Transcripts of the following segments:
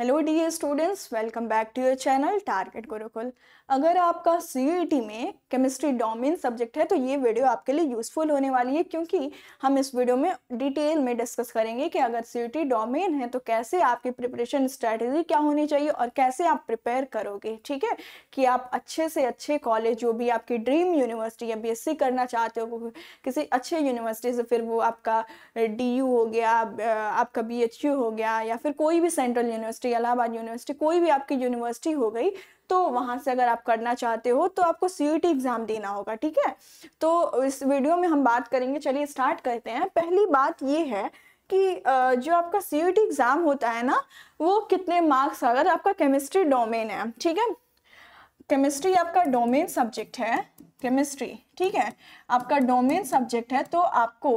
Hello the students welcome back to your channel target Gurukul अगर आपका C e में chemistry domain subject है तो ये वीडियो आपके लिए यूज़फुल होने वाली है क्योंकि हम इस वीडियो में डिटेल में डिस्कस करेंगे कि अगर सी डोमेन e है तो कैसे आपकी प्रिपरेशन स्ट्रैटेजी क्या होनी चाहिए और कैसे आप प्रिपेयर करोगे ठीक है कि आप अच्छे से अच्छे कॉलेज जो भी आपकी ड्रीम यूनिवर्सिटी या बी करना चाहते हो किसी अच्छे यूनिवर्सिटी से फिर वो आपका डी हो गया आपका बी हो गया या फिर कोई भी central university university Allahabad university कोई भी आपकी यूनिवर्सिटी हो गई तो वहाँ से अगर आप करना चाहते हो तो आपको सी एग्ज़ाम e देना होगा ठीक है तो इस वीडियो में हम बात करेंगे चलिए स्टार्ट करते हैं पहली बात ये है कि जो आपका सी एग्ज़ाम e होता है ना वो कितने मार्क्स अगर आपका केमिस्ट्री डोमेन है ठीक है केमिस्ट्री आपका डोमेन सब्जेक्ट है केमिस्ट्री ठीक है आपका डोमेन सब्जेक्ट है तो आपको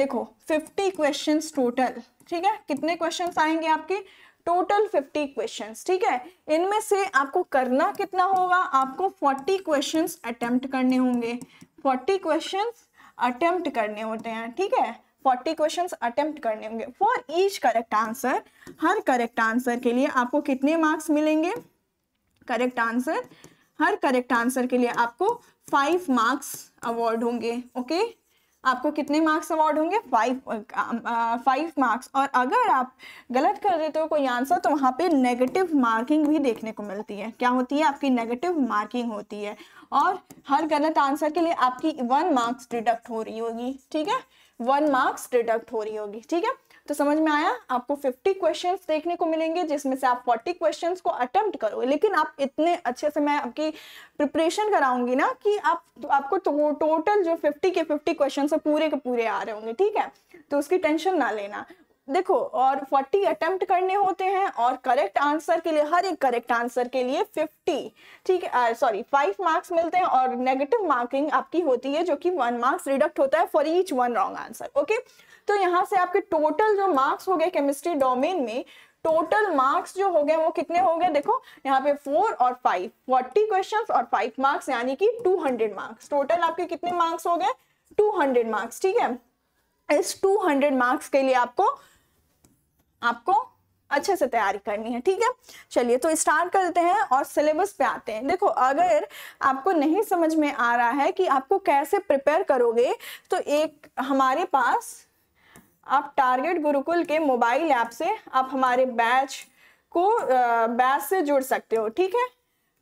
देखो 50 क्वेश्चंस टोटल ठीक है कितने क्वेश्चंस आएंगे आपके टोटल 50 क्वेश्चंस ठीक है इनमें से आपको करना कितना होगा आपको 40 क्वेश्चंस अटेम्प्ट करने होंगे 40 क्वेश्चंस अटेम्प्ट करने होते हैं ठीक है फोर्टी क्वेश्चन अटेम्प्ट करने होंगे फॉर ईच करेक्ट आंसर हर करेक्ट आंसर के लिए आपको कितने मार्क्स मिलेंगे करेक्ट आंसर हर करेक्ट आंसर के लिए आपको फाइव मार्क्स अवार्ड होंगे ओके okay? आपको कितने मार्क्स अवार्ड होंगे फाइव फाइव मार्क्स और अगर आप गलत कर देते हो कोई आंसर तो वहाँ पे नेगेटिव मार्किंग भी देखने को मिलती है क्या होती है आपकी नेगेटिव मार्किंग होती है और हर गलत आंसर के लिए आपकी वन मार्क्स डिडक्ट हो रही होगी ठीक है वन मार्क्स डिडक्ट हो रही होगी ठीक है तो समझ में आया आपको 50 क्वेश्चंस देखने को मिलेंगे जिसमें से आप 40 क्वेश्चंस को अटेम्प्ट करो लेकिन आप इतने अच्छे से मैं आपकी प्रिपरेशन कराऊंगी ना कि आप तो आपको तो, टोटल जो 50 के 50 क्वेश्चन है पूरे के पूरे आ रहे होंगे ठीक है तो उसकी टेंशन ना लेना देखो और 40 अटेम्प्ट करने होते हैं और करेक्ट आंसर के लिए हर एक करेक्ट आंसर के लिए 50 ठीक है सॉरी फाइव मार्क्स मिलते हैं और नेगेटिव मार्किंग आपकी होती है जो कि वन मार्क्स रिडक्ट होता है for each one wrong answer okay तो यहाँ से आपके टोटल जो मार्क्स हो गए केमिस्ट्री डोमेन में टोटल मार्क्स जो हो गए वो कितने हो गए देखो यहाँ पे फोर और फाइव फोर्टी क्वेश्चन और फाइव मार्क्स यानी कि टू हंड्रेड मार्क्स टोटल आपके कितने मार्क्स हो गए टू हंड्रेड मार्क्स ठीक है इस टू हंड्रेड मार्क्स के लिए आपको आपको अच्छे से तैयारी करनी है ठीक है चलिए तो स्टार्ट करते हैं और सिलेबस पे आते हैं देखो अगर आपको नहीं समझ में आ रहा है कि आपको कैसे प्रिपेयर करोगे तो एक हमारे पास आप टारगेट गुरुकुल के मोबाइल ऐप से आप हमारे बैच को बैच से जुड़ सकते हो ठीक है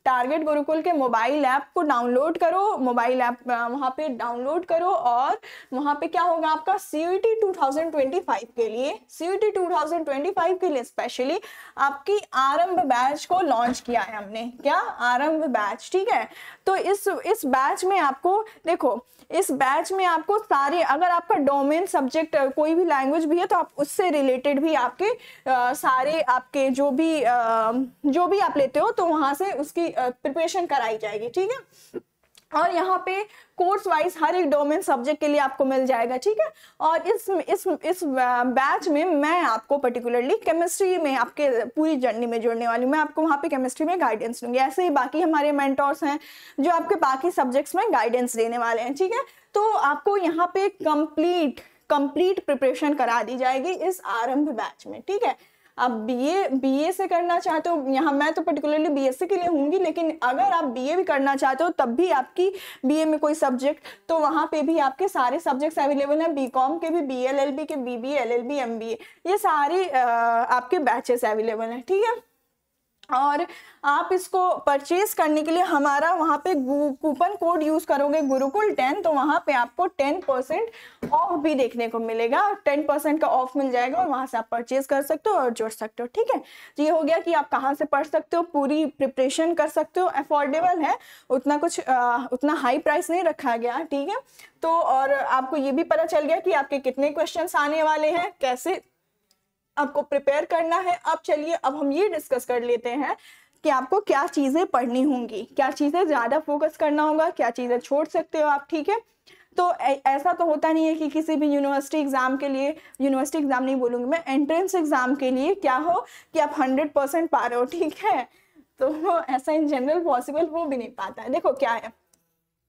टारगेट गुरुकुल के मोबाइल ऐप को डाउनलोड करो मोबाइल ऐप वहाँ पे डाउनलोड करो और वहाँ पे क्या होगा आपका C U T two thousand twenty five के लिए C U T two thousand twenty five के लिए स्पेशली आपकी आरंभ बैच को लॉन्च किया है हमने क्या आरंभ बैच ठीक है तो इस इस बैच में आपको देखो इस बैच में आपको सारे अगर आपका डोमेन सब्जेक्ट कोई भी लैंग्वेज भी है तो आप उससे रिलेटेड भी आपके आ, सारे आपके जो भी आ, जो भी आप लेते हो तो वहां से उसकी प्रिपरेशन कराई जाएगी ठीक है और यहाँ पे कोर्स वाइज हर एक डोमेन सब्जेक्ट के लिए आपको मिल जाएगा ठीक है और इस इस इस बैच में मैं आपको पर्टिकुलरली केमिस्ट्री में आपके पूरी जर्नी में जुड़ने वाली हूँ मैं आपको वहाँ पे केमिस्ट्री में गाइडेंस दूंगी ऐसे ही बाकी हमारे मेंटोर्स हैं जो आपके बाकी सब्जेक्ट्स में गाइडेंस देने वाले हैं ठीक है तो आपको यहाँ पे कंप्लीट कंप्लीट प्रिपरेशन करा दी जाएगी इस आरंभ बैच में ठीक है आप बीए बीए से करना चाहते हो यहाँ मैं तो पर्टिकुलरली बीएससी के लिए हूँगी लेकिन अगर आप बीए भी करना चाहते हो तब भी आपकी बीए में कोई सब्जेक्ट तो वहाँ पे भी आपके सारे सब्जेक्ट्स अवेलेबल हैं बीकॉम के भी बी के बी बी एमबीए ये सारे आपके बैचेस अवेलेबल हैं ठीक है और आप इसको परचेज करने के लिए हमारा वहाँ पे कूपन कोड यूज करोगे गुरुकुल टेन तो वहाँ पे आपको टेन परसेंट ऑफ भी देखने को मिलेगा टेन परसेंट का ऑफ मिल जाएगा और वहाँ से आप परचेज कर सकते हो और जुड़ सकते हो ठीक है तो ये हो गया कि आप कहाँ से पढ़ सकते हो पूरी प्रिपरेशन कर सकते हो अफोर्डेबल है उतना कुछ आ, उतना हाई प्राइस नहीं रखा गया ठीक है तो और आपको ये भी पता चल गया कि आपके कितने क्वेश्चन आने वाले हैं कैसे आपको प्रिपेयर करना है अब चलिए अब हम ये डिस्कस कर लेते हैं कि आपको क्या चीज़ें पढ़नी होंगी क्या चीज़ें ज़्यादा फोकस करना होगा क्या चीज़ें छोड़ सकते हो आप ठीक है तो ऐसा तो होता नहीं है कि किसी भी यूनिवर्सिटी एग्ज़ाम के लिए यूनिवर्सिटी एग्ज़ाम नहीं बोलूंगी मैं एंट्रेंस एग्ज़ाम के लिए क्या हो कि आप हंड्रेड परसेंट पा रहे हो ठीक है तो ऐसा इन जनरल पॉसिबल हो भी नहीं पाता है देखो क्या है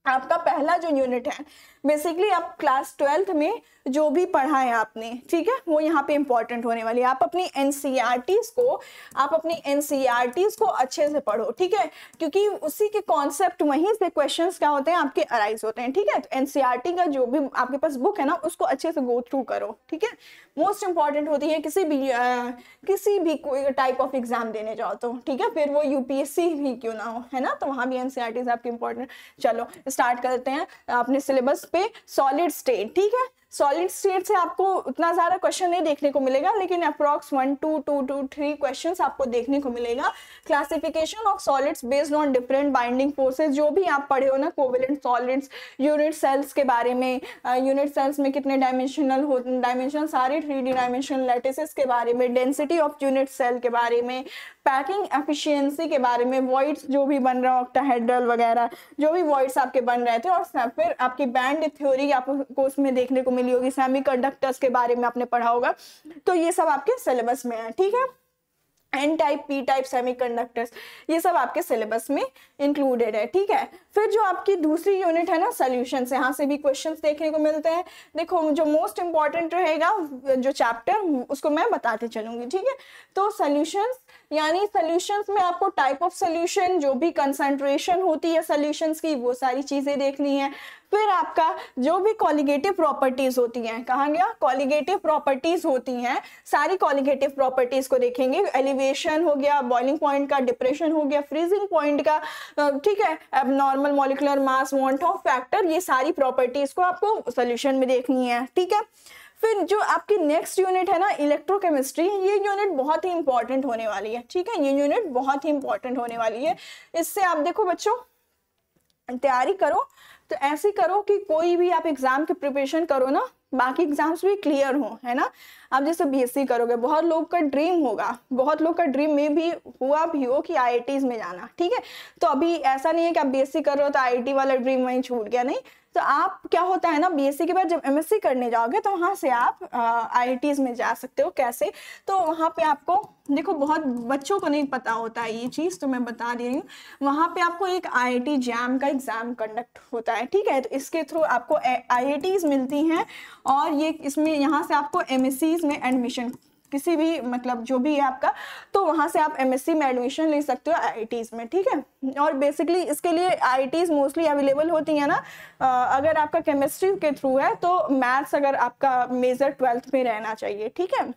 आपका पहला जो यूनिट है बेसिकली आप क्लास ट्वेल्थ में जो भी पढ़ा है आपने ठीक है वो यहाँ पे इंपॉर्टेंट होने वाली है आप अपनी एन e को आप अपनी एन e को अच्छे से पढ़ो ठीक है क्योंकि उसी के कॉन्सेप्ट वहीं से क्वेश्चंस क्या होते हैं आपके अराइज होते हैं ठीक है तो टी e का जो भी आपके पास बुक है ना उसको अच्छे से गो थ्रू करो ठीक है मोस्ट इंपॉर्टेंट होती है किसी भी आ, किसी भी कोई टाइप ऑफ एग्जाम देने जाओ तो ठीक है फिर वो यूपीएससी भी क्यों ना हो है ना तो वहाँ भी एन आपके इंपॉर्टेंट चलो स्टार्ट करते हैं अपने सिलेबस पे सॉलिड स्टेट ठीक है सॉलिड स्टेट से आपको उतना ज़्यादा क्वेश्चन नहीं देखने को मिलेगा लेकिन approx one two two two three question आपको देखने को मिलेगा classification of solids based on different binding forces जो भी आप पढ़े हो ना कोविलेंट सॉलिड्स यूनिट सेल्स के बारे में यूनिट सेल्स में कितने डायमेंशनल हो डायमेंशन सारे थ्री डी डायमेंशनल लेटेसिस के बारे में डेंसिटी ऑफ यूनिट सेल के बारे में पैकिंग एफिशियंसी के बारे में वॉइड्स जो भी बन रहे रहा ऑक्टाहेड्रल वगैरह जो भी वॉइड्स आपके बन रहे थे और फिर आपकी बैंड थ्योरी आपको उसमें देखने को मिली होगी सेमी के बारे में आपने पढ़ा होगा तो ये सब आपके सिलेबस में है ठीक है N type P type semiconductors ये सब आपके सिलेबस में इंक्लूडेड है ठीक है फिर जो आपकी दूसरी यूनिट है ना सोल्यूशन यहाँ से भी क्वेश्चन देखने को मिलते हैं देखो जो मोस्ट इंपॉर्टेंट रहेगा जो चैप्टर उसको मैं बताते चलूंगी ठीक है तो सोल्यूशन यानी सोल्यूशन में आपको टाइप ऑफ सोल्यूशन जो भी कंसेंट्रेशन होती है सोल्यूशन की वो सारी चीज़ें देखनी है फिर आपका जो भी कॉलिगेटिव प्रॉपर्टीज होती हैं कहा गया कॉलिगेटिव प्रॉपर्टीज होती हैं सारी कॉलिगेटिव प्रॉपर्टीज को देखेंगे एलिवेशन हो गया बॉइलिंग पॉइंट का डिप्रेशन हो गया फ्रीजिंग पॉइंट का ठीक है अब normal molecular mass van't Hoff factor ये सारी प्रॉपर्टीज को आपको सोल्यूशन में देखनी है ठीक है फिर जो आपकी नेक्स्ट यूनिट है ना इलेक्ट्रोकेमिस्ट्री ये यूनिट बहुत ही इंपॉर्टेंट होने वाली है ठीक है ये यूनिट बहुत ही इंपॉर्टेंट होने वाली है इससे आप देखो बच्चों तैयारी करो तो ऐसे करो कि कोई भी आप एग्जाम की प्रिपरेशन करो ना बाकी एग्जाम्स भी क्लियर हो है ना आप जैसे बीएससी करोगे बहुत लोग का ड्रीम होगा बहुत लोग का ड्रीम में भी हुआ भी हो कि आई में जाना ठीक है तो अभी ऐसा नहीं है कि आप बीएससी कर रहे हो तो आई वाला ड्रीम वहीं छूट गया नहीं तो आप क्या होता है ना बीएससी e के बाद जब एमएससी e करने जाओगे तो वहाँ से आप आई में जा सकते हो कैसे तो वहाँ पे आपको देखो बहुत बच्चों को नहीं पता होता है ये चीज़ तो मैं बता दे रही हूँ वहाँ पे आपको एक आई जैम का एग्ज़ाम कंडक्ट होता है ठीक है तो इसके थ्रू आपको आई मिलती हैं और ये इसमें यहाँ से आपको एम में एडमिशन किसी भी मतलब जो भी है आपका तो वहाँ से आप एमएससी में एडमिशन ले सकते हो आई में ठीक है और बेसिकली इसके लिए आई मोस्टली अवेलेबल होती है ना अगर आपका केमिस्ट्री के थ्रू है तो मैथ्स अगर आपका मेजर ट्वेल्थ में रहना चाहिए ठीक है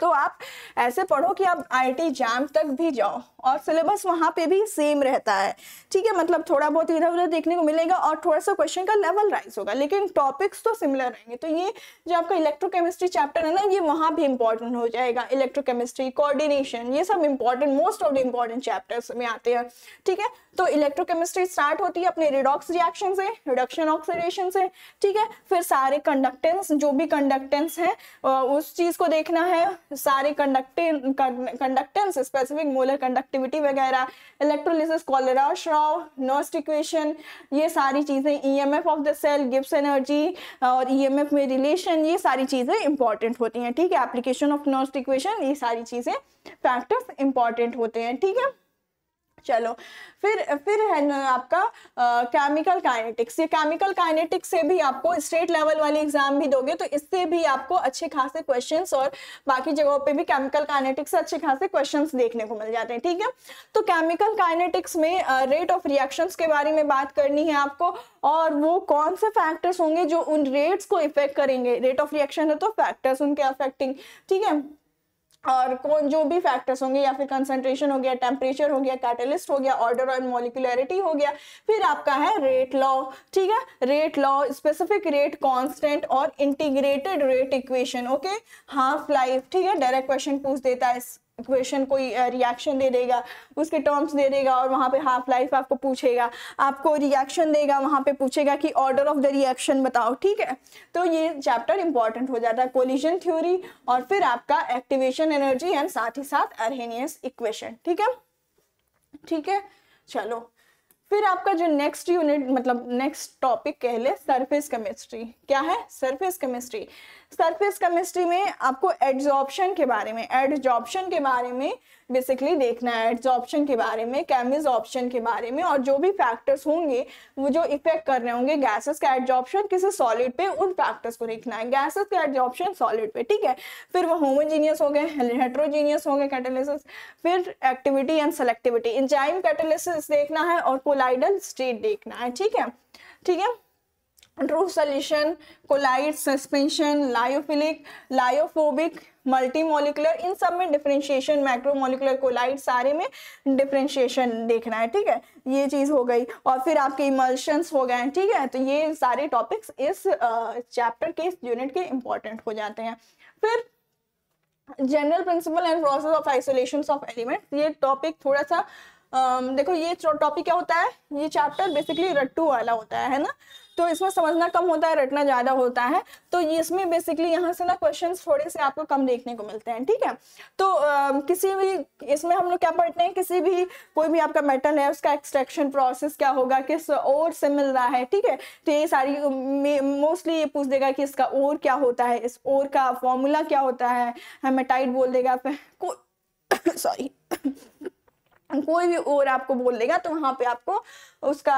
तो आप ऐसे पढ़ो कि आप आईटी जैम तक भी जाओ और सिलेबस वहाँ पे भी सेम रहता है ठीक है मतलब थोड़ा बहुत इधर उधर देखने को मिलेगा और थोड़ा सा क्वेश्चन का लेवल राइज होगा लेकिन टॉपिक्स तो सिमिलर रहेंगे तो ये जो आपका इलेक्ट्रोकेमिस्ट्री चैप्टर है ना ये वहाँ भी इंपॉर्टेंट हो जाएगा इलेक्ट्रोकेमिस्ट्री कोऑर्डिनेशन ये सब important most of the important chapters में आते हैं ठीक है तो इलेक्ट्रोकेमिस्ट्री स्टार्ट होती है अपने रिडॉक्स रिएक्शन से रिडक्शन ऑक्सीडेशन से ठीक है फिर सारे कंडक्टेंस जो भी कंडक्टेंस है उस चीज़ को देखना है सारे कंडक्टेंस स्पेसिफिक मोलर कंडक्टिविटी वगैरह electrolysis Kohlrausch Nernst equation ये सारी चीज़ें EMF of the cell Gibbs energy और ईएमएफ e में रिलेशन ये सारी चीज़ें इंपॉर्टेंट होती हैं ठीक है एप्लीकेशन ऑफ नोस्ट इक्वेशन ये सारी चीज़ें फैक्टर्स इंपॉर्टेंट होते हैं ठीक है चलो फिर फिर है ना आपका केमिकल काइनेटिक्स ये केमिकल काइनेटिक्स से भी आपको स्टेट लेवल वाली एग्जाम भी दोगे तो इससे भी आपको अच्छे खासे क्वेश्चंस और बाकी जगहों पे भी केमिकल काइनेटिक्स से अच्छे खासे क्वेश्चंस देखने को मिल जाते हैं ठीक है तो केमिकल काइनेटिक्स में रेट ऑफ रिएक्शन के बारे में बात करनी है आपको और वो कौन से फैक्टर्स होंगे जो उन रेट्स को इफेक्ट करेंगे रेट ऑफ रिएक्शन है तो फैक्टर्स उनके अफेक्टिंग ठीक है और कौन जो भी फैक्टर्स होंगे या फिर कंसंट्रेशन हो गया टेम्परेचर हो गया कैटलिस्ट हो गया ऑर्डर ऑन मोलिकुलरिटी हो गया फिर आपका है रेट लॉ ठीक है rate law specific rate constant और integrated rate equation okay half life ठीक है डायरेक्ट क्वेश्चन पूछ देता है इक्वेशन कोई रिएक्शन दे देगा उसके टर्म्स दे देगा और वहाँ पे हाफ लाइफ आपको पूछेगा आपको रिएक्शन देगा वहाँ पे पूछेगा कि ऑर्डर ऑफ द रिएक्शन बताओ ठीक है तो ये चैप्टर इंपॉर्टेंट हो जाता है कोलिजन थ्योरी और फिर आपका एक्टिवेशन एनर्जी एंड साथ ही साथ अरहेनियस इक्वेशन ठीक है ठीक है चलो फिर आपका जो नेक्स्ट यूनिट मतलब नेक्स्ट टॉपिक कह ले सरफेस केमिस्ट्री क्या है सरफेस केमिस्ट्री सरफेस केमिस्ट्री में आपको एड्जॉर्प्शन के बारे में एड्जॉर्प्शन के बारे में बेसिकली देखना है एड्जॉर्प्शन के बारे में कैमिज ऑप्शन के बारे में और जो भी फैक्टर्स होंगे वो जो इफेक्ट कर रहे होंगे गैसेस का एड्जॉर्प्शन किसी सॉलिड पे उन फैक्टर्स को देखना है गैसेस का एड्जॉर्प्शन सॉलिड पे ठीक है फिर वो होमोजीनियस हो गए हेट्रोजीनियस हो गए कैटेलिसिस फिर activity and selectivity enzyme catalysis देखना है और कोलाइडल स्टेट देखना है ठीक है ठीक है true solution colloid suspension lyophilic lyophobic multimolecular इन सब में डिफ्रेंशिएशन मैक्रोमोलिकुलर कोलाइट सारे में डिफ्रेंशिएशन देखना है ठीक है ये चीज़ हो गई और फिर आपके इमल्शंस हो गए ठीक है तो ये सारे टॉपिक्स इस चैप्टर के इस यूनिट के इंपॉर्टेंट हो जाते हैं फिर general principle and process of isolation of element ये टॉपिक थोड़ा सा uh, देखो ये टॉपिक क्या होता है ये चैप्टर बेसिकली रट्टू वाला होता है ना तो इसमें समझना कम होता है रटना ज़्यादा होता है तो इसमें बेसिकली यहाँ से ना क्वेश्चन थोड़े से आपको कम देखने को मिलते हैं ठीक है तो आ, किसी भी इसमें हम लोग क्या पढ़ते हैं किसी भी कोई भी आपका मेटल है उसका एक्सट्रैक्शन प्रोसेस क्या होगा किस और से मिल रहा है ठीक है तो ये सारी मोस्टली ये पूछ देगा कि इसका और क्या होता है इस और का फॉर्मूला क्या होता है हेमेटाइट बोल देगा सॉरी कोई भी और आपको बोल देगा तो वहां पे आपको उसका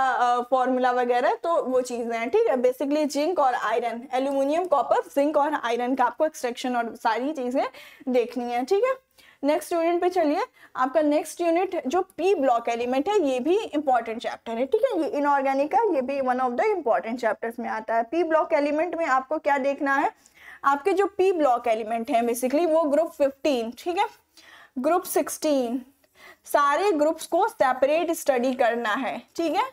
फॉर्मूला वगैरह तो वो चीज़ें हैं ठीक है बेसिकली जिंक और आयरन एल्यूमिनियम कॉपर जिंक और आयरन का आपको एक्सट्रेक्शन और सारी चीज़ें देखनी है ठीक है नेक्स्ट यूनिट पे चलिए आपका नेक्स्ट यूनिट जो पी ब्लॉक एलिमेंट है ये भी इंपॉर्टेंट चैप्टर है ठीक है ये इनऑर्गेनिक का ये भी one of the important chapters में आता है पी ब्लॉक एलिमेंट में आपको क्या देखना है आपके जो पी ब्लॉक एलिमेंट है बेसिकली वो ग्रुप फिफ्टीन ठीक है ग्रुप सिक्सटीन सारे ग्रुप्स को सेपरेट स्टडी करना है ठीक है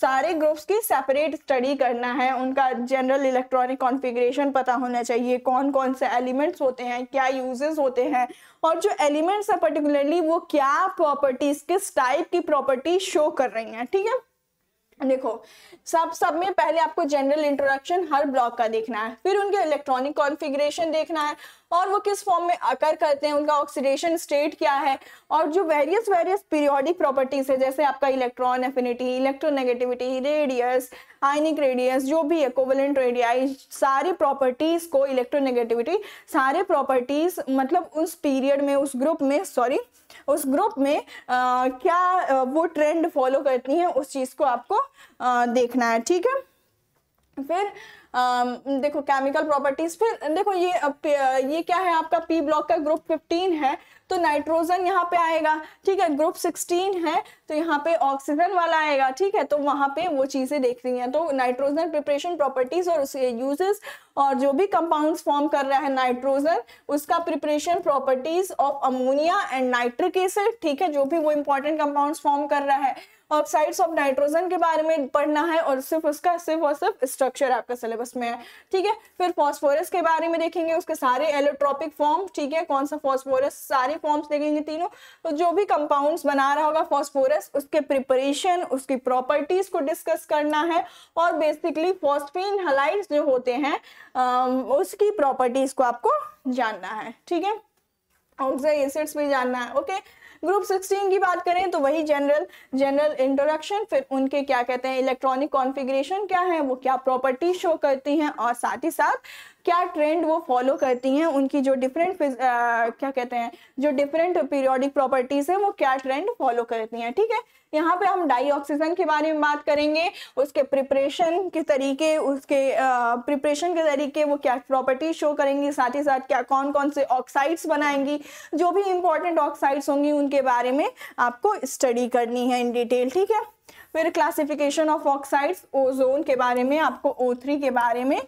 सारे ग्रुप्स की सेपरेट स्टडी करना है उनका जनरल इलेक्ट्रॉनिक कॉन्फ़िगरेशन पता होना चाहिए कौन कौन से एलिमेंट्स होते हैं क्या यूजेस होते हैं और जो एलिमेंट्स हैं पर्टिकुलरली वो क्या प्रॉपर्टीज़ किस टाइप की प्रॉपर्टी शो कर रही हैं ठीक है देखो सब सब में पहले आपको जनरल इंट्रोडक्शन हर ब्लॉक का देखना है फिर उनके इलेक्ट्रॉनिक कॉन्फ़िगरेशन देखना है और वो किस फॉर्म में अकर करते हैं उनका ऑक्सीडेशन स्टेट क्या है और जो वेरियस वेरियस पीरियोडिक प्रॉपर्टीज है जैसे आपका electron affinity electronegativity radius ionic radius जो भी है कोवलेंट रेडियाई सारी प्रॉपर्टीज को इलेक्ट्रोनेगेटिविटी सारे प्रॉपर्टीज मतलब उस पीरियड में उस ग्रुप में सॉरी उस ग्रुप में आ, क्या वो ट्रेंड फॉलो करती हैं उस चीज़ को आपको आ, देखना है ठीक है फिर आ, देखो केमिकल प्रॉपर्टीज फिर देखो ये ये क्या है आपका पी ब्लॉक का ग्रुप 15 है तो नाइट्रोजन यहाँ पे आएगा ठीक है ग्रुप 16 है तो यहाँ पे ऑक्सीजन वाला आएगा ठीक है तो वहां पे वो चीज़ें देख रही हैं तो नाइट्रोजन प्रिपरेशन प्रॉपर्टीज और उसके यूजेस और जो भी कंपाउंड्स फॉर्म कर रहा है नाइट्रोजन उसका preparation properties of ammonia and nitric acid ठीक है जो भी वो इंपॉर्टेंट कंपाउंड्स फॉर्म कर रहा है ऑक्साइड्स ऑफ नाइट्रोजन के बारे में पढ़ना है और सिर्फ उसका सिर्फ और सिर्फ स्ट्रक्चर आपका सिलेबस में है ठीक है फिर फॉस्फोरस के बारे में देखेंगे उसके सारे एलोट्रॉपिक फॉर्म ठीक है कौन सा फॉस्फोरस सारे फॉर्म्स देखेंगे तीनों तो जो भी कंपाउंड्स बना रहा होगा फॉस्फोरस प्रोसेस उसके प्रिपरेशन उसकी प्रॉपर्टीज को डिस्कस करना है और बेसिकली फॉस्फीन हलाइट जो होते हैं उसकी प्रॉपर्टीज को आपको जानना है ठीक है एसिड्स भी जानना है ओके ग्रुप 16 की बात करें तो वही जनरल जनरल इंट्रोडक्शन फिर उनके क्या कहते हैं इलेक्ट्रॉनिक कॉन्फ़िगरेशन क्या है वो क्या प्रॉपर्टी शो करती हैं और साथ ही साथ क्या ट्रेंड वो फॉलो करती हैं उनकी जो डिफरेंट क्या कहते हैं जो डिफरेंट पीरियोडिक प्रॉपर्टीज है वो क्या ट्रेंड फॉलो करती हैं ठीक है यहाँ पे हम डाईऑक्सीजन के बारे में बात करेंगे उसके प्रिपरेशन के तरीके उसके प्रिपरेशन के तरीके वो क्या प्रॉपर्टी शो करेंगी साथ ही साथ क्या कौन कौन से ऑक्साइड्स बनाएंगी जो भी इंपॉर्टेंट ऑक्साइड्स होंगी उनके बारे में आपको स्टडी करनी है इन डिटेल ठीक है फिर क्लासिफिकेशन ऑफ ऑक्साइड्स ओजोन के बारे में आपको ओ थ्री के बारे में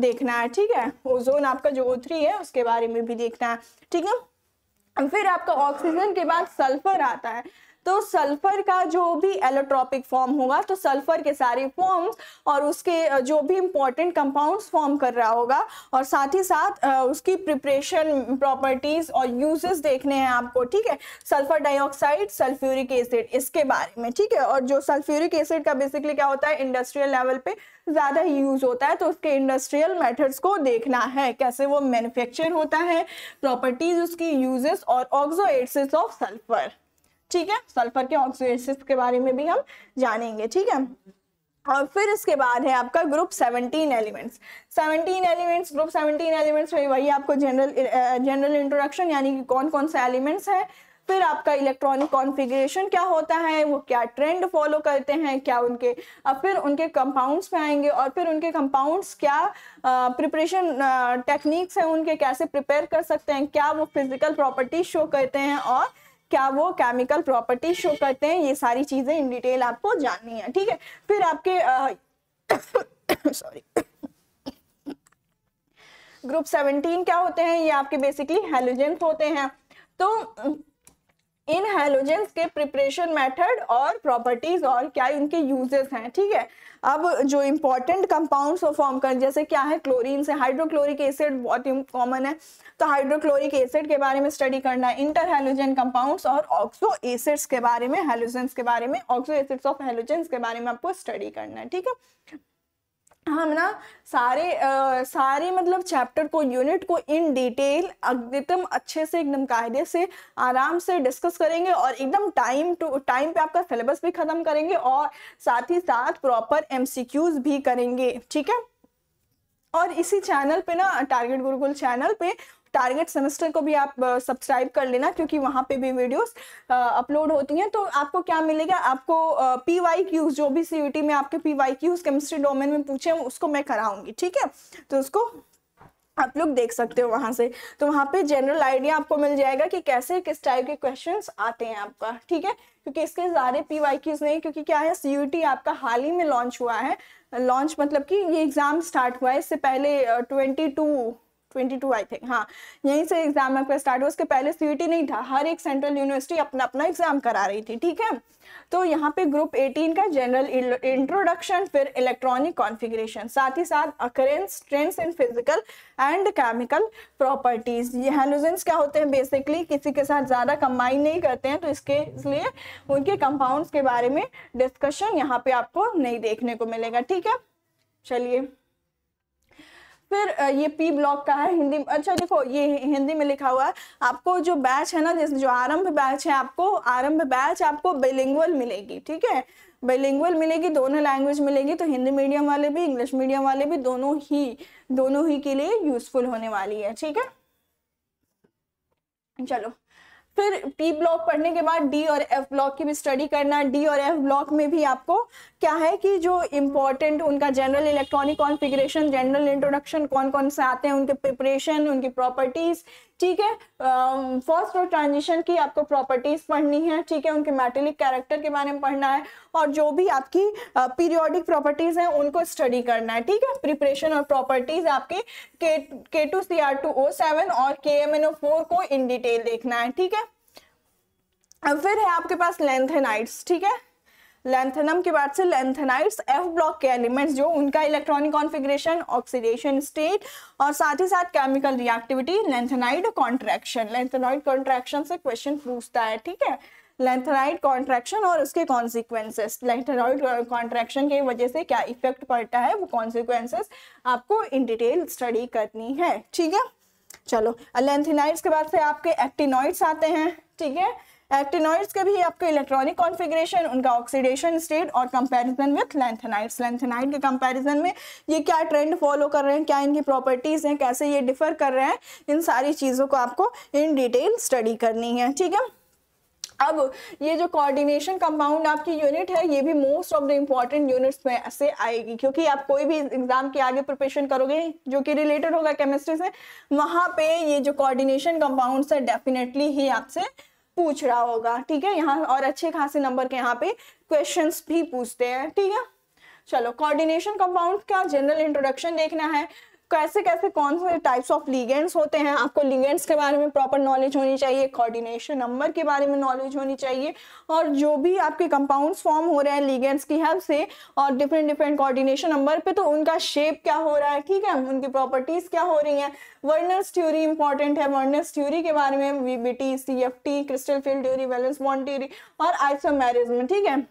देखना है ठीक है ओजोन आपका जो ओ थ्री है उसके बारे में भी देखना है ठीक है फिर आपका ऑक्सीजन के बाद सल्फर आता है तो सल्फर का जो भी एलोट्रॉपिक फॉर्म होगा तो सल्फर के सारे फॉर्म्स और उसके जो भी इंपॉर्टेंट कंपाउंड्स फॉर्म कर रहा होगा और साथ ही साथ उसकी प्रिपरेशन प्रॉपर्टीज और यूजेस देखने हैं आपको ठीक है सल्फर डाइऑक्साइड सल्फ्यूरिक एसिड इसके बारे में ठीक है और जो सल्फ्यूरिक एसिड का बेसिकली क्या होता है इंडस्ट्रियल लेवल पे ज़्यादा ही यूज़ होता है तो उसके इंडस्ट्रियल मेथड्स को देखना है कैसे वो मैन्युफैक्चर होता है प्रॉपर्टीज उसकी यूजेस और ऑक्सो ऑफ सल्फर ठीक है सल्फर के ऑक्सीडेसिस के बारे में भी हम जानेंगे ठीक है और फिर इसके बाद है आपका group seventeen elements seventeen elements group seventeen elements में वही आपको जनरल जनरल इंट्रोडक्शन यानी कि कौन कौन से एलिमेंट्स है फिर आपका इलेक्ट्रॉनिक कॉन्फ़िगरेशन क्या होता है वो क्या ट्रेंड फॉलो करते हैं क्या उनके अब फिर उनके कंपाउंड्स पे आएंगे और फिर उनके कंपाउंड्स क्या प्रिपरेशन टेक्निक्स हैं उनके कैसे प्रिपेयर कर सकते हैं क्या वो फिजिकल प्रॉपर्टी शो करते हैं और क्या वो केमिकल प्रॉपर्टी शो करते हैं ये सारी चीजें इन डिटेल आपको जाननी है ठीक है फिर आपके सॉरी ग्रुप सेवनटीन क्या होते हैं ये आपके बेसिकली हेलोजेंस होते हैं तो इन हेलोजेंस के प्रिपरेशन मेथड और प्रॉपर्टीज और क्या इनके यूजेस हैं ठीक है अब जो इंपॉर्टेंट कंपाउंड्स फॉर्म कर जैसे क्या है क्लोरीन से हाइड्रोक्लोरिक एसिड बहुत कॉमन है तो हाइड्रोक्लोरिक एसिड के बारे में स्टडी करना है इंटर हेलोजन कंपाउंड्स और ऑक्सो एसिड्स के बारे में हेलोजेंस के बारे में ऑक्सो एसिड्स ऑफ हेलोजेंस के बारे में आपको स्टडी करना है ठीक है हम ना सारे आ, सारे मतलब चैप्टर को यूनिट को इन डिटेल एकदम अच्छे से एकदम कायदे से आराम से डिस्कस करेंगे और एकदम टाइम टू टाइम पे आपका सिलेबस भी ख़त्म करेंगे और साथ ही साथ प्रॉपर एमसीक्यूज भी करेंगे ठीक है और इसी चैनल पे ना टारगेट गुरुकुल चैनल पे टारगेट सेमेस्टर को भी आप सब्सक्राइब कर लेना क्योंकि वहाँ पे भी वीडियोस अपलोड होती हैं तो आपको क्या मिलेगा आपको पी वाई क्यूज जो भी सीयूटी में आपके P Y Qs chemistry domain में पूछे उसको मैं कराऊंगी ठीक है तो उसको आप लोग देख सकते हो वहाँ से तो वहाँ पे जनरल आइडिया आपको मिल जाएगा कि कैसे किस टाइप के क्वेश्चंस आते हैं आपका ठीक है क्योंकि इसके सारे पी वाई क्यूज नहीं क्योंकि क्या है सी आपका हाल ही में लॉन्च हुआ है लॉन्च मतलब कि ये एग्ज़ाम स्टार्ट हुआ है इससे पहले twenty two twenty two I think हाँ यहीं से एग्जाम आपका स्टार्ट हुआ उसके पहले सीईटी नहीं था हर एक सेंट्रल यूनिवर्सिटी अपना अपना एग्जाम करा रही थी ठीक है तो यहाँ पे ग्रुप 18 का जनरल इंट्रोडक्शन फिर इलेक्ट्रॉनिक कॉन्फ़िगरेशन साथ ही साथ occurrence strengths in physical and chemical properties ये हेलोजेंस क्या होते हैं बेसिकली किसी के साथ ज़्यादा कंबाइन नहीं करते हैं तो इसके इसलिए उनके कंपाउंड के बारे में डिस्कशन यहाँ पे आपको नहीं देखने को मिलेगा ठीक है चलिए फिर ये पी ब्लॉक का है हिंदी अच्छा देखो ये हिंदी में लिखा हुआ है आपको जो बैच है ना जैसे जो आरंभ बैच है आपको आरंभ बैच आपको बेलिंगुअल मिलेगी ठीक है बेलिंगुअल मिलेगी दोनों लैंग्वेज मिलेगी तो हिंदी मीडियम वाले भी इंग्लिश मीडियम वाले भी दोनों ही दोनों ही के लिए यूजफुल होने वाली है ठीक है चलो फिर पी ब्लॉक पढ़ने के बाद डी और एफ ब्लॉक की भी स्टडी करना डी और एफ ब्लॉक में भी आपको क्या है कि जो इम्पोर्टेंट उनका general electronic configuration general introduction कौन कौन से आते हैं उनके प्रिपरेशन उनकी प्रॉपर्टीज ठीक है फर्स्ट और ट्रांजिशन की आपको प्रॉपर्टीज पढ़नी है ठीक है उनके मैटेलिक कैरेक्टर के बारे में पढ़ना है और जो भी आपकी पीरियोडिक प्रॉपर्टीज हैं उनको स्टडी करना है ठीक है प्रिपरेशन और प्रॉपर्टीज आपके K two C R two O seven और K M N O four को इन डिटेल देखना है ठीक है फिर है आपके पास लेंथ एंड हाइट्स ठीक है लेंथनम के बाद से लेंथेनाइट्स एफ ब्लॉक के एलिमेंट्स जो उनका इलेक्ट्रॉनिक कॉन्फिग्रेशन ऑक्सीडेशन स्टेट और साथ ही साथ chemical reactivity lanthanide contraction lanthanide contraction से क्वेश्चन पूछता है ठीक है लेंथेनाइड कॉन्ट्रैक्शन और उसके कॉन्सिक्वेंसेस लेंथेनाइड कॉन्ट्रैक्शन की वजह से क्या इफेक्ट पड़ता है वो कॉन्सिक्वेंसेस आपको इन डिटेल स्टडी करनी है ठीक है चलो लेंथेनाइड्स के बाद से आपके एक्टिनॉइड्स आते हैं ठीक है एक्टिनॉइड्स के भी आपके इलेक्ट्रॉनिक कॉन्फिग्रेशन उनका ऑक्सीडेशन स्टेट और कंपैरिजन विथ लेंथेनाइड्स लेंथेनाइड के कंपैरिजन में ये क्या ट्रेंड फॉलो कर रहे हैं क्या इनकी प्रॉपर्टीज़ हैं कैसे ये डिफर कर रहे हैं इन सारी चीज़ों को आपको इन डिटेल स्टडी करनी है ठीक है अब ये जो कोऑर्डिनेशन कंपाउंड आपकी यूनिट है ये भी most of the important units में से आएगी क्योंकि आप कोई भी एग्जाम के आगे प्रिपरेशन करोगे जो कि रिलेटेड होगा केमिस्ट्री से वहाँ पे ये जो कोऑर्डिनेशन कंपाउंड्स है डेफिनेटली ही आपसे पूछ रहा होगा ठीक है यहाँ और अच्छे खासे नंबर के यहाँ पे क्वेश्चंस भी पूछते हैं ठीक है चलो कोऑर्डिनेशन कंपाउंड का जनरल इंट्रोडक्शन देखना है कैसे तो कैसे कौन से टाइप्स ऑफ लीगेंड्स होते हैं आपको लीगेंड्स के बारे में प्रॉपर नॉलेज होनी चाहिए कोऑर्डिनेशन नंबर के बारे में नॉलेज होनी चाहिए और जो भी आपके कंपाउंड्स फॉर्म हो रहे हैं लीगेंड्स की हेल्प से और डिफरेंट डिफरेंट कोऑर्डिनेशन नंबर पे तो उनका शेप क्या हो रहा है ठीक है उनकी प्रॉपर्टीज क्या हो रही हैं वर्नर्स थ्योरी इंपॉर्टेंट है वर्नर्स थ्योरी के बारे में VBT CFT crystal field theory balance bond theory और आइसोमेरिज्म ठीक है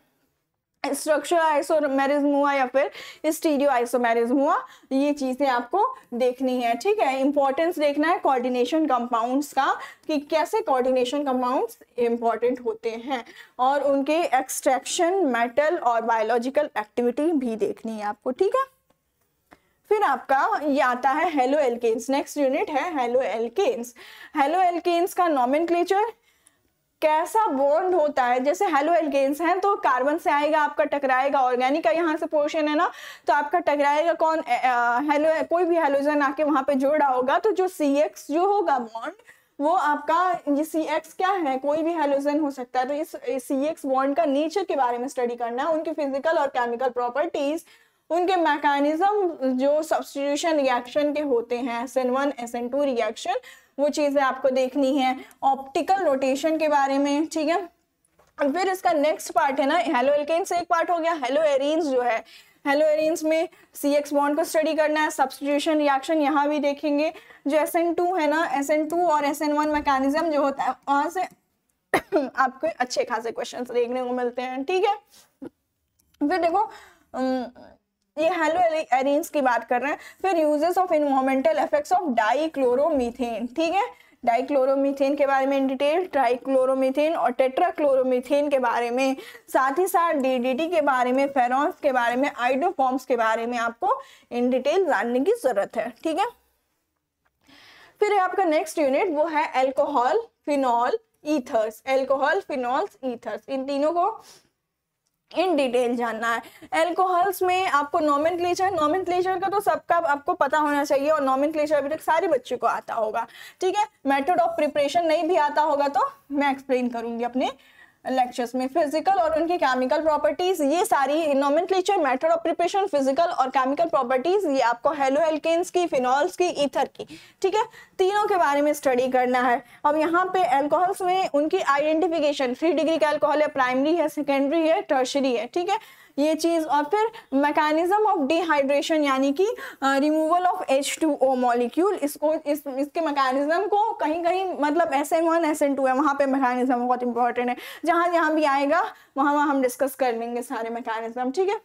स्ट्रक्चर आइसोमेरिज्म हुआ या फिर स्टीरियो आइसोमेरिज्म हुआ ये चीज़ें आपको देखनी है ठीक है इंपॉर्टेंस देखना है कोऑर्डिनेशन कंपाउंड्स का कि कैसे कोऑर्डिनेशन कंपाउंड्स इंपॉर्टेंट होते हैं और उनके एक्सट्रैक्शन मेटल और बायोलॉजिकल एक्टिविटी भी देखनी है आपको ठीक है फिर आपका ये आता है हेलो एल्केन्स नेक्स्ट यूनिट है हेलो एल्केन्स हेलो एल्केन्स का नॉमेनक्लेचर कैसा बॉन्ड होता है जैसे हेलो एल्केन्स हैं तो कार्बन से आएगा आपका टकराएगा ऑर्गेनिक का यहाँ से पोर्शन है ना तो आपका टकराएगा कौन हेलो कोई भी हेलोजन आके वहां पे जोड़ा होगा तो जो सी एक्स जो होगा बॉन्ड वो आपका ये सी एक्स क्या है कोई भी हेलोजन हो सकता है तो इस सी एक्स बॉन्ड का नेचर के बारे में स्टडी करना है उनकी फिजिकल और केमिकल प्रॉपर्टीज उनके मैकेनिज्म जो सब्सटीट्यूशन रिएक्शन के होते हैं S N one S N two reaction वो चीज़ें आपको देखनी है ऑप्टिकल रोटेशन के बारे में ठीक है और फिर इसका नेक्स्ट पार्ट है ना हेलो से एक पार्ट हो गया हेलो एरिन जो है हेलो एरिन्स में सी एक्स बॉन्ड को स्टडी करना है सब्सिट्यूशन रिएक्शन यहाँ भी देखेंगे जो एस एन टू है ना एस एन टू और एस एन वन मैकेनिज्म जो होता है वहां से आपको अच्छे खासे क्वेश्चन देखने को मिलते हैं ठीक है फिर देखो ये हेलो एरिन्स की बात कर रहे हैं फिर uses of environmental effects of dichloromethane ठीक है डाइक्लोरोमीथेन के बारे में इन डिटेल ट्राइक्लोरोमीथेन और टेट्राक्लोरोमीथेन के बारे में साथ ही साथ डीडीटी के बारे में फेरॉन्स के बारे में आइडोफॉर्म्स के बारे में आपको इन डिटेल जानने की ज़रूरत है ठीक है फिर आपका नेक्स्ट यूनिट वो है alcohol phenol ethers alcohol phenols ethers इन तीनों को इन डिटेल जानना है एल्कोहल्स में आपको नॉमिन क्लेचर नॉमिन क्लेचर का तो सबका आपको पता होना चाहिए और नॉमिन क्लेचर अभी तक सारे बच्चे को आता होगा ठीक है मेथड ऑफ प्रिपरेशन नहीं भी आता होगा तो मैं एक्सप्लेन करूंगी अपने लेक्चर्स में फिजिकल और उनकी केमिकल प्रॉपर्टीज ये सारी nomenclature method of preparation physical और केमिकल प्रॉपर्टीज ये आपको हेलो एल्केन्स की फिनॉल्स की ईथर की ठीक है तीनों के बारे में स्टडी करना है अब यहाँ पे एल्कोहल्स में उनकी आइडेंटिफिकेशन थ्री डिग्री का एल्कोहल है प्राइमरी है सेकेंडरी है टर्शरी है ठीक है ये चीज़ और फिर मैकेनिज्म ऑफ डिहाइड्रेशन यानी कि removal of H two O molecule इसको इस इसके मैकेनिज्म को कहीं कहीं मतलब S N one S N two है वहाँ पे मैकेनिज्म बहुत इंपॉर्टेंट है जहाँ जहाँ भी आएगा वहाँ वहाँ हम डिस्कस कर लेंगे सारे मैकेनिज्म ठीक है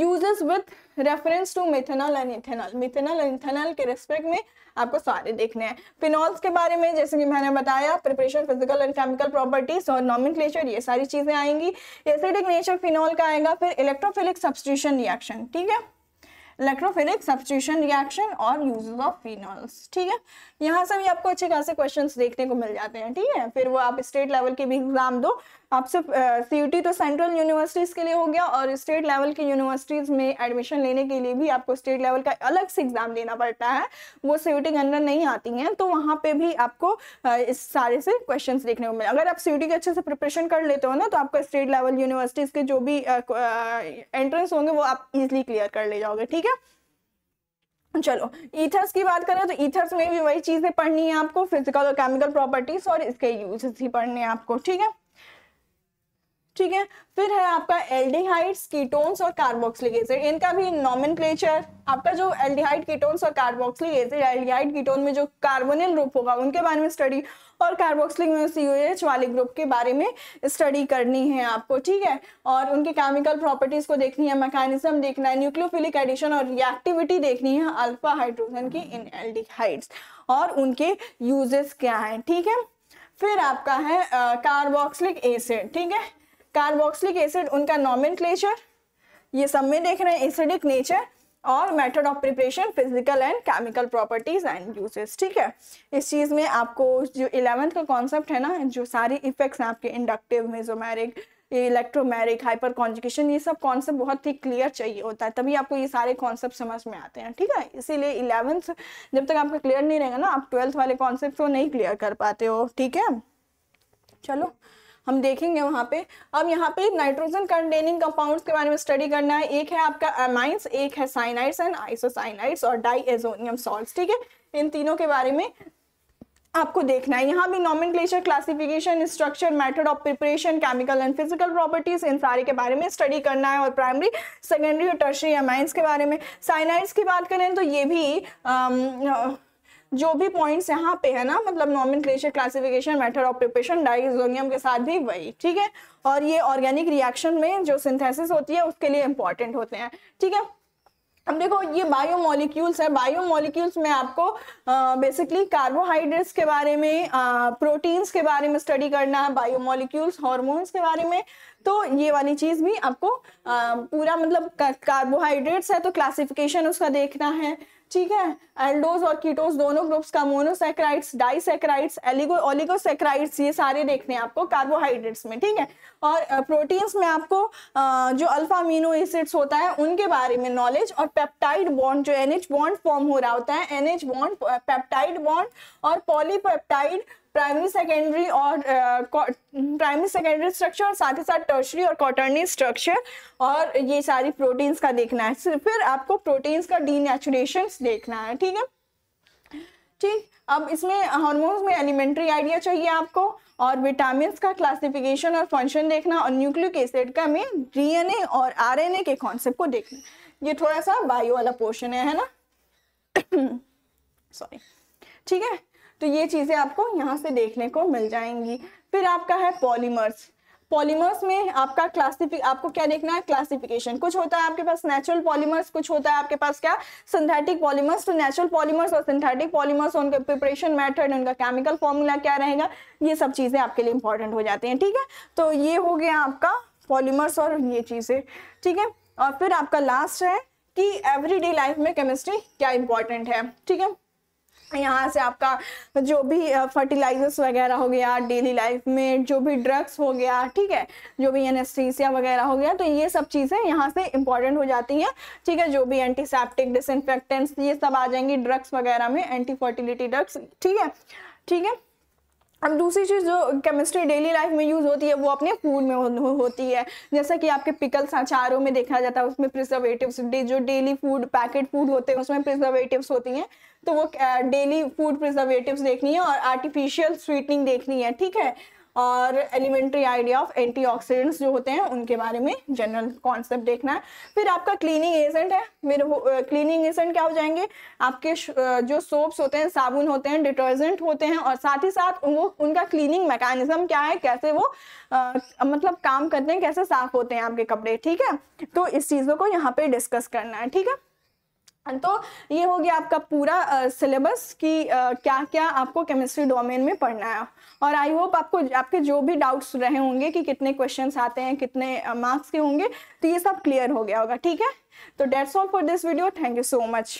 uses with reference to methanol and ethanol methanol and ethanol के रेस्पेक्ट में आपको सारे देखने हैं फिनॉल्स के बारे में जैसे कि मैंने बताया preparation physical and chemical properties और नॉमिक्लेचर ये सारी चीज़ें आएंगी एसिडिक नेचर फिनॉल का आएगा फिर इलेक्ट्रोफिलिक सब्सटीट्यूशन रिएक्शन ठीक है इलेक्ट्रोफिलिक सब्सटीट्यूशन रिएक्शन और यूजेस ऑफ फिनॉल्स ठीक है यहाँ से भी आपको अच्छे खासे क्वेश्चंस देखने को मिल जाते हैं ठीक है फिर वो आप स्टेट लेवल के भी एग्जाम दो आप सिर्फ सी तो सेंट्रल यूनिवर्सिटीज़ के लिए हो गया और स्टेट लेवल की यूनिवर्सिटीज़ में एडमिशन लेने के लिए भी आपको स्टेट लेवल का अलग से एग्ज़ाम देना पड़ता है वो सी के अंदर नहीं आती हैं तो वहाँ पर भी आपको इस सारे से क्वेश्चन देखने को मिले अगर आप सी के अच्छे से प्रिपरेशन कर लेते हो ना तो आपका स्टेट लेवल यूनिवर्सिटीज़ के जो भी एंट्रेंस होंगे वो आप इजिली क्लियर कर ले जाओगे ठीक है चलो ईथर्स की बात करें तो ईथर्स में भी वही चीज़ें पढ़नी है आपको फिजिकल और केमिकल प्रॉपर्टीज और इसके यूज ही पढ़ने हैं आपको ठीक है ठीक है फिर है आपका एल्डिहाइड्स कीटोन्स और कार्बोक्सिलिक एसिड इनका भी नॉमन आपका जो एल्डिहाइड कीटोन्स और कार्बोक्सिलिक एसिड एल्डिहाइड कीटोन में जो कार्बोनिल ग्रुप होगा उनके बारे में स्टडी और कार्बोक्सिलिक में सीओएच वाले ग्रुप के बारे में स्टडी करनी है आपको ठीक है और उनके केमिकल प्रॉपर्टीज को देखनी है मैकेनिज्म देखना है न्यूक्लियोफिलिक एडिशन और रिएक्टिविटी देखनी है अल्फा हाइड्रोजन की इन एल्डिहाइड्स और उनके यूजेस क्या है ठीक है फिर आपका है कार्बोक्सिलिक एसिड ठीक है कार्बोक्सिलिक एसिड उनका नॉमिन ये सब में देख रहे हैं एसिडिक नेचर और method of preparation physical and chemical properties and uses ठीक है इस चीज़ में आपको जो इलेवेंथ का कॉन्सेप्ट है ना जो सारी इफेक्ट्स हैं आपके inductive mesomeric electromeric hyperconjugation ये सब कॉन्सेप्ट बहुत ही क्लियर चाहिए होता है तभी आपको ये सारे कॉन्सेप्ट समझ में आते हैं ठीक है इसीलिए इलेवेंथ जब तक आपका क्लियर नहीं रहेगा ना आप ट्वेल्थ वाले कॉन्सेप्ट को नहीं क्लियर कर पाते हो ठीक है चलो हम देखेंगे वहाँ पे अब यहाँ पे नाइट्रोजन कंटेनिंग कंपाउंड्स के बारे में स्टडी करना है एक है आपका एमाइंस एक है साइनाइड्स एंड आइसोसाइनाइड्स और एजोनियम सॉल्ट ठीक है इन तीनों के बारे में आपको देखना है यहाँ भी नॉमन classification structure method of preparation chemical and physical properties इन सारे के बारे में स्टडी करना है और प्राइमरी सेकेंडरी और टर्शरी अमाइंस के बारे में साइनाइड्स की बात करें तो ये भी आम, um, जो भी पॉइंट्स यहाँ पे है ना मतलब नॉमिन classification method of preparation diazonium के साथ भी वही ठीक है और ये ऑर्गेनिक रिएक्शन में जो सिंथेसिस होती है उसके लिए इंपॉर्टेंट होते हैं ठीक है अब देखो ये बायोमोलिक्यूल्स है बायोमोलिक्यूल्स में आपको बेसिकली कार्बोहाइड्रेट्स के बारे में प्रोटीन्स के बारे में स्टडी करना है बायोमोलिक्यूल्स हॉर्मोन्स के बारे में तो ये वाली चीज भी आपको आ, पूरा मतलब कार्बोहाइड्रेट्स है तो क्लासिफिकेशन उसका देखना है ठीक है एल्डोज और कीटोज दोनों ग्रुप्स का मोनोसेक्राइड्स डाइसेक्राइड्स एलिगो ओलिगोसेक्राइड्स ये सारे देखने हैं आपको कार्बोहाइड्रेट्स में ठीक है और प्रोटीन्स में आपको जो अल्फा अमीनो एसिड्स होता है उनके बारे में नॉलेज और पेप्टाइड बॉन्ड जो एनएच बॉन्ड फॉर्म हो रहा होता है एनएच बॉन्ड पेप्टाइड बॉन्ड और पॉलीपेप्टाइड प्राइमरी सेकेंडरी और प्राइमरी सेकेंडरी स्ट्रक्चर और साथ ही साथ टर्शरी और कॉटर्नी स्ट्रक्चर और ये सारी प्रोटीन्स का देखना है फिर आपको प्रोटीन्स का डीनेचुरेशन देखना है ठीक है ठीक अब इसमें हॉर्मोन्स में एलिमेंट्री आइडिया चाहिए आपको और विटामिन का क्लासिफिकेशन और फंक्शन देखना और न्यूक्लिक एसिड का में डीएनए और आरएनए के कॉन्सेप्ट को देखना ये थोड़ा सा बायो वाला पोर्शन है, है ना सॉरी ठीक है तो ये चीज़ें आपको यहाँ से देखने को मिल जाएंगी फिर आपका है पॉलीमर्स पॉलीमर्स में आपका क्लासिफिक आपको क्या देखना है क्लासिफिकेशन कुछ होता है आपके पास नेचुरल पॉलीमर्स कुछ होता है आपके पास क्या सिंथेटिक पॉलीमर्स तो नेचुरल पॉलीमर्स और सिंथेटिक पॉलीमर्स उनका प्रिपरेशन मेथड उनका केमिकल फॉर्मूला क्या रहेगा ये सब चीज़ें आपके लिए इंपॉर्टेंट हो जाती हैं ठीक है तो ये हो गया आपका पॉलीमर्स और ये चीज़ें ठीक है और फिर आपका लास्ट है कि एवरीडे लाइफ में केमिस्ट्री क्या इंपॉर्टेंट है ठीक है यहाँ से आपका जो भी फर्टिलाइजर्स वगैरह हो गया डेली लाइफ में जो भी ड्रग्स हो गया ठीक है जो भी एनेस्थीसिया वगैरह हो गया तो ये सब चीज़ें यहाँ से इंपॉर्टेंट हो जाती हैं ठीक है जो भी एंटीसेप्टिक डिसइनफेक्टेंट्स ये सब आ जाएंगी ड्रग्स वगैरह में एंटी फर्टिलिटी ड्रग्स ठीक है ठीक है अब दूसरी चीज़ जो केमिस्ट्री डेली लाइफ में यूज़ होती है वो अपने फूड में हो, होती है जैसा कि आपके पिकल्स अचारों में देखा जाता है उसमें प्रिजर्वेटिव्स जो डेली फूड पैकेट फूड होते हैं उसमें प्रिजर्वेटिव्स होती हैं तो वो डेली फूड प्रिजर्वेटिव्स देखनी है और आर्टिफिशियल स्वीटनिंग देखनी है ठीक है और एलिमेंट्री आइडिया ऑफ एंटीऑक्सीडेंट्स जो होते हैं उनके बारे में जनरल कॉन्सेप्ट देखना है फिर आपका क्लीनिंग एजेंट है मेरे वो क्लीनिंग एजेंट क्या हो जाएंगे आपके जो सोप्स होते हैं साबुन होते हैं डिटर्जेंट होते हैं और साथ ही साथ वो उनका क्लीनिंग मैकेनिज्म क्या है कैसे वो आ, मतलब काम करते हैं कैसे साफ होते हैं आपके कपड़े ठीक है तो इस चीज़ों को यहाँ पे डिस्कस करना है ठीक है तो ये हो गया आपका पूरा सिलेबस कि क्या क्या आपको केमिस्ट्री डोमेन में पढ़ना है और आई होप आपको आपके जो भी डाउट्स रहे होंगे कि कितने क्वेश्चंस आते हैं कितने मार्क्स के होंगे तो ये सब क्लियर हो गया होगा ठीक है तो that's all for this video thank you so much